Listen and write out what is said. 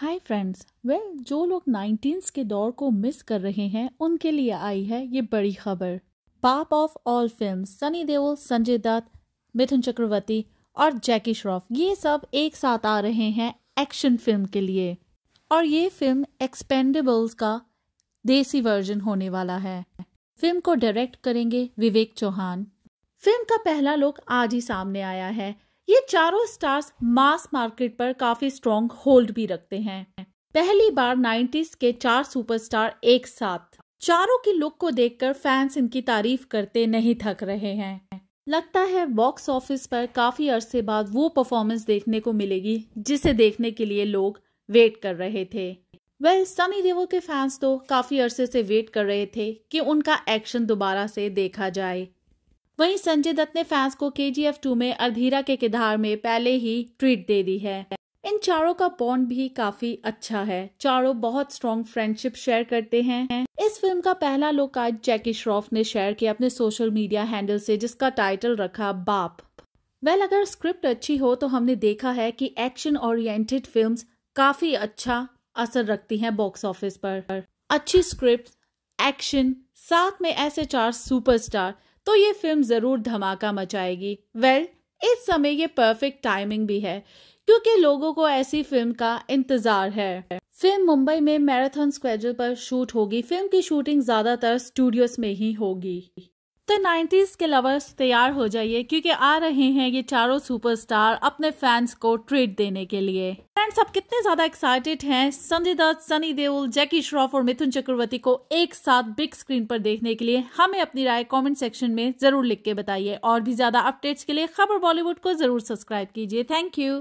hi friends well जो लोग नाइन्टीन्स के दौर को मिस कर रहे हैं उनके लिए आई है ये बड़ी खबर पाप of all film Sunny Deol Sanjay Dutt Mithun Chakraborty और जैकी श्रॉफ ये सब एक साथ आ रहे हैं एक्शन फिल्म के लिए और ये फिल्म एक्सपेंडेबल्स का देसी वर्जन होने वाला है फिल्म को डायरेक्ट करेंगे विवेक चौहान फिल्म का पहला लुक आज ही सामने आया है ये चारों स्टार्स मास मार्केट पर काफी स्ट्रॉन्ग होल्ड भी रखते हैं पहली बार 90s के चार सुपरस्टार एक साथ चारों की लुक को देखकर फैंस इनकी तारीफ करते नहीं थक रहे हैं लगता है बॉक्स ऑफिस पर काफी अरसे बाद वो परफॉर्मेंस देखने को मिलेगी जिसे देखने के लिए लोग वेट कर रहे थे वेल well, सनी देओल के फैंस तो काफी अरसे से वेट कर रहे थे कि उनका एक्शन दोबारा से देखा जाए वहीं संजय दत्त ने फैंस को के जी एफ टू में अधीरा के किधार में पहले ही ट्रीट दे दी है इन चारों का बॉन्ड भी काफी अच्छा है चारों बहुत स्ट्रॉन्ग फ्रेंडशिप शेयर करते हैं इस फिल्म का पहला लुक आज जैकी श्रॉफ ने शेयर किया अपने सोशल मीडिया हैंडल से जिसका टाइटल रखा बाप वेल अगर स्क्रिप्ट अच्छी हो तो हमने देखा है कि एक्शन ओरिएंटेड फिल्म्स काफी अच्छा असर रखती हैं बॉक्स ऑफिस पर अच्छी स्क्रिप्ट एक्शन साथ में ऐसे चार सुपरस्टार तो ये फिल्म ज़रूर धमाका मचाएगी वेल well, इस समय ये परफेक्ट टाइमिंग भी है क्योंकि लोगों को ऐसी फिल्म का इंतजार है फिल्म मुंबई में मैराथन स्क्वेजल पर शूट होगी फिल्म की शूटिंग ज्यादातर स्टूडियोज में ही होगी तो 90s के लवर्स तैयार हो जाइए क्योंकि आ रहे हैं ये चारों सुपरस्टार अपने फैंस को ट्रीट देने के लिए फ्रेंड्स आप कितने ज्यादा एक्साइटेड हैं संजय दत्त सनी देओल जैकी श्रॉफ और मिथुन चक्रवर्ती को एक साथ बिग स्क्रीन पर देखने के लिए हमें अपनी राय कमेंट सेक्शन में जरूर लिख के बताइए और भी ज्यादा अपडेट्स के लिए खबर बॉलीवुड को जरूर सब्सक्राइब कीजिए थैंक यू